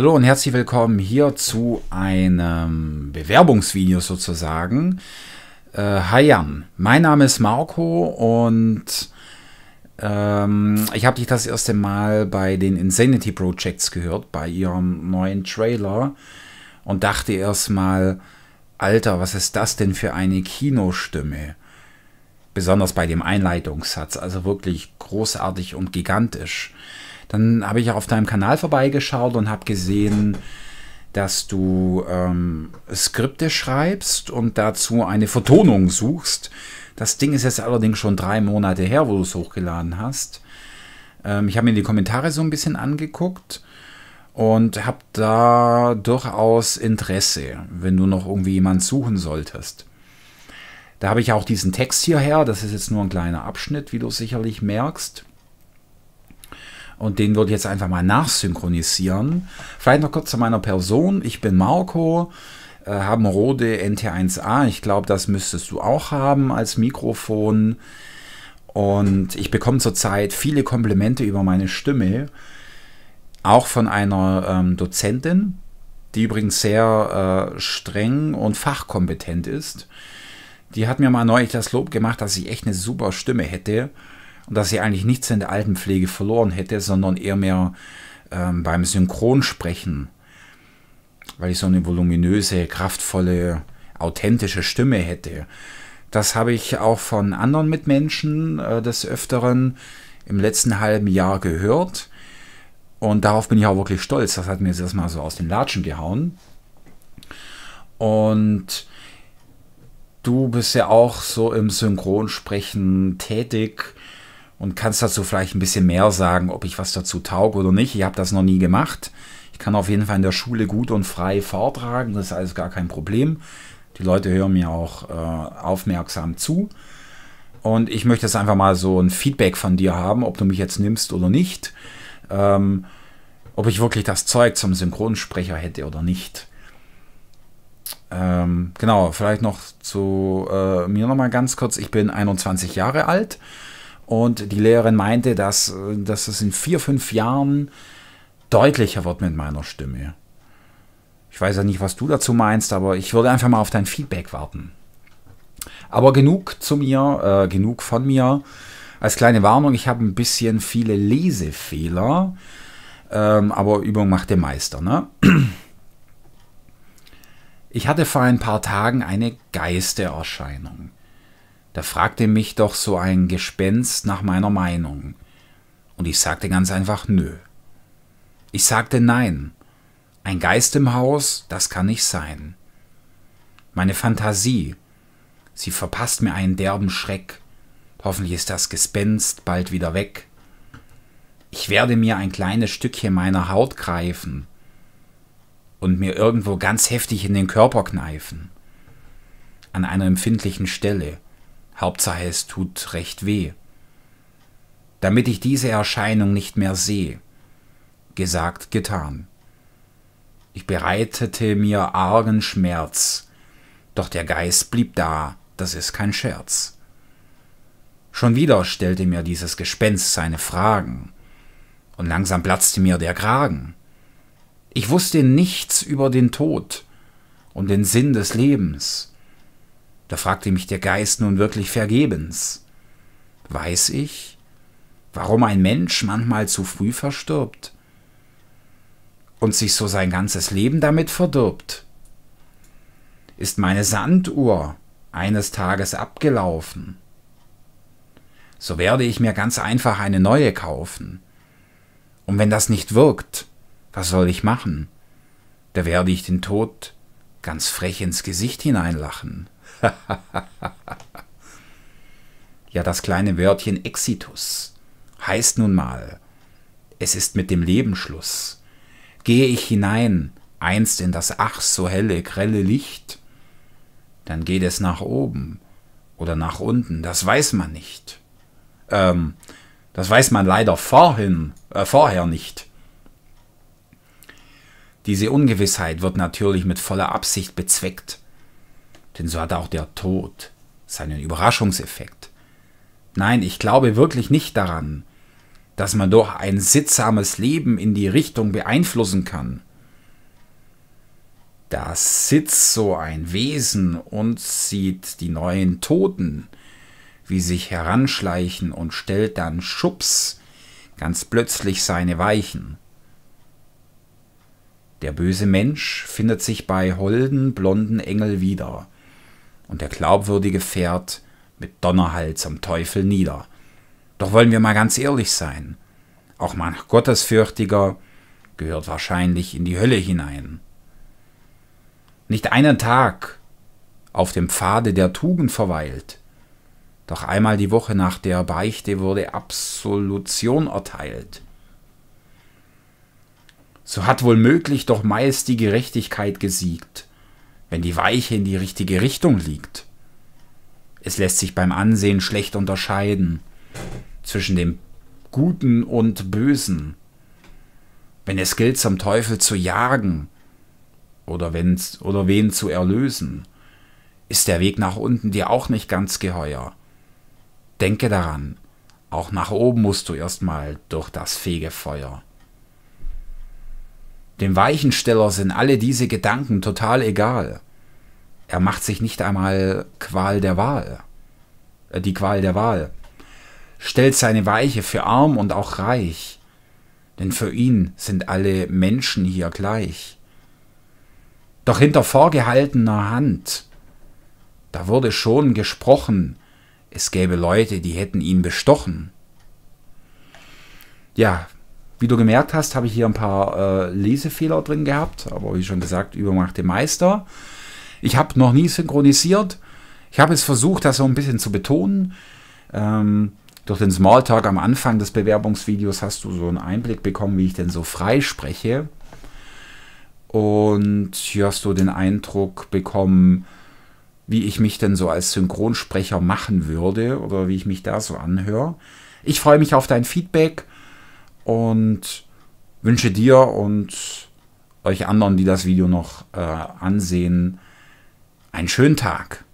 Hallo und herzlich willkommen hier zu einem Bewerbungsvideo sozusagen. Äh, hi Jan, mein Name ist Marco und ähm, ich habe dich das erste Mal bei den Insanity Projects gehört, bei ihrem neuen Trailer und dachte erstmal, Alter, was ist das denn für eine Kinostimme? Besonders bei dem Einleitungssatz, also wirklich großartig und gigantisch. Dann habe ich auf deinem Kanal vorbeigeschaut und habe gesehen, dass du ähm, Skripte schreibst und dazu eine Vertonung suchst. Das Ding ist jetzt allerdings schon drei Monate her, wo du es hochgeladen hast. Ähm, ich habe mir die Kommentare so ein bisschen angeguckt und habe da durchaus Interesse, wenn du noch irgendwie jemanden suchen solltest. Da habe ich auch diesen Text hierher, das ist jetzt nur ein kleiner Abschnitt, wie du sicherlich merkst. Und den würde ich jetzt einfach mal nachsynchronisieren. Vielleicht noch kurz zu meiner Person. Ich bin Marco, äh, habe Rode NT1A. Ich glaube, das müsstest du auch haben als Mikrofon. Und ich bekomme zurzeit viele Komplimente über meine Stimme. Auch von einer ähm, Dozentin, die übrigens sehr äh, streng und fachkompetent ist. Die hat mir mal neulich das Lob gemacht, dass ich echt eine super Stimme hätte und dass ich eigentlich nichts in der Altenpflege verloren hätte, sondern eher mehr ähm, beim Synchronsprechen, weil ich so eine voluminöse, kraftvolle, authentische Stimme hätte. Das habe ich auch von anderen Mitmenschen äh, des Öfteren im letzten halben Jahr gehört. Und darauf bin ich auch wirklich stolz. Das hat mir jetzt erstmal so aus den Latschen gehauen. Und du bist ja auch so im Synchronsprechen tätig und kannst dazu vielleicht ein bisschen mehr sagen, ob ich was dazu tauge oder nicht. Ich habe das noch nie gemacht. Ich kann auf jeden Fall in der Schule gut und frei vortragen, das ist alles gar kein Problem. Die Leute hören mir auch äh, aufmerksam zu. Und ich möchte jetzt einfach mal so ein Feedback von dir haben, ob du mich jetzt nimmst oder nicht. Ähm, ob ich wirklich das Zeug zum Synchronsprecher hätte oder nicht. Ähm, genau, vielleicht noch zu äh, mir nochmal ganz kurz. Ich bin 21 Jahre alt. Und die Lehrerin meinte, dass, äh, dass es in vier, fünf Jahren deutlicher wird mit meiner Stimme. Ich weiß ja nicht, was du dazu meinst, aber ich würde einfach mal auf dein Feedback warten. Aber genug zu mir, äh, genug von mir. Als kleine Warnung, ich habe ein bisschen viele Lesefehler, ähm, aber Übung macht den Meister. Ne? Ich hatte vor ein paar Tagen eine Geistererscheinung. Da fragte mich doch so ein Gespenst nach meiner Meinung. Und ich sagte ganz einfach nö. Ich sagte nein. Ein Geist im Haus, das kann nicht sein. Meine Fantasie, sie verpasst mir einen derben Schreck. Hoffentlich ist das Gespenst bald wieder weg. Ich werde mir ein kleines Stückchen meiner Haut greifen und mir irgendwo ganz heftig in den Körper kneifen. An einer empfindlichen Stelle. Hauptsache es tut recht weh. Damit ich diese Erscheinung nicht mehr sehe. Gesagt, getan. Ich bereitete mir argen Schmerz, doch der Geist blieb da, das ist kein Scherz. Schon wieder stellte mir dieses Gespenst seine Fragen, und langsam platzte mir der Kragen. Ich wusste nichts über den Tod und den Sinn des Lebens. Da fragte mich der Geist nun wirklich vergebens. Weiß ich, warum ein Mensch manchmal zu früh verstirbt und sich so sein ganzes Leben damit verdirbt? Ist meine Sanduhr eines Tages abgelaufen? So werde ich mir ganz einfach eine neue kaufen. Und wenn das nicht wirkt, was soll ich machen? Da werde ich den Tod ganz frech ins Gesicht hineinlachen. ja, das kleine Wörtchen Exitus heißt nun mal, es ist mit dem Leben Schluss. Gehe ich hinein, einst in das ach so helle, grelle Licht, dann geht es nach oben oder nach unten, das weiß man nicht. Ähm, das weiß man leider vorhin, äh, vorher nicht. Diese Ungewissheit wird natürlich mit voller Absicht bezweckt, denn so hatte auch der Tod seinen Überraschungseffekt. Nein, ich glaube wirklich nicht daran, dass man durch ein sittsames Leben in die Richtung beeinflussen kann. Da sitzt so ein Wesen und sieht die neuen Toten, wie sich heranschleichen und stellt dann Schubs ganz plötzlich seine Weichen. Der böse Mensch findet sich bei holden blonden Engel wieder, und der Glaubwürdige fährt mit Donnerhals am Teufel nieder. Doch wollen wir mal ganz ehrlich sein, auch manch Gottesfürchtiger gehört wahrscheinlich in die Hölle hinein. Nicht einen Tag auf dem Pfade der Tugend verweilt, doch einmal die Woche nach der Beichte wurde Absolution erteilt. So hat wohl möglich doch meist die Gerechtigkeit gesiegt, wenn die Weiche in die richtige Richtung liegt. Es lässt sich beim Ansehen schlecht unterscheiden zwischen dem Guten und Bösen. Wenn es gilt, zum Teufel zu jagen oder, wenn's, oder wen zu erlösen, ist der Weg nach unten dir auch nicht ganz geheuer. Denke daran, auch nach oben musst du erstmal durch das Fegefeuer. Dem Weichensteller sind alle diese Gedanken total egal. Er macht sich nicht einmal Qual der Wahl. Äh, die Qual der Wahl. Stellt seine Weiche für arm und auch reich. Denn für ihn sind alle Menschen hier gleich. Doch hinter vorgehaltener Hand, da wurde schon gesprochen, es gäbe Leute, die hätten ihn bestochen. Ja, wie du gemerkt hast, habe ich hier ein paar äh, Lesefehler drin gehabt, aber wie schon gesagt, übermachte Meister. Ich habe noch nie synchronisiert. Ich habe es versucht, das so ein bisschen zu betonen. Ähm, durch den Smalltalk am Anfang des Bewerbungsvideos hast du so einen Einblick bekommen, wie ich denn so frei spreche. Und hier hast du den Eindruck bekommen, wie ich mich denn so als Synchronsprecher machen würde oder wie ich mich da so anhöre. Ich freue mich auf dein Feedback und wünsche dir und euch anderen, die das Video noch äh, ansehen, einen schönen Tag.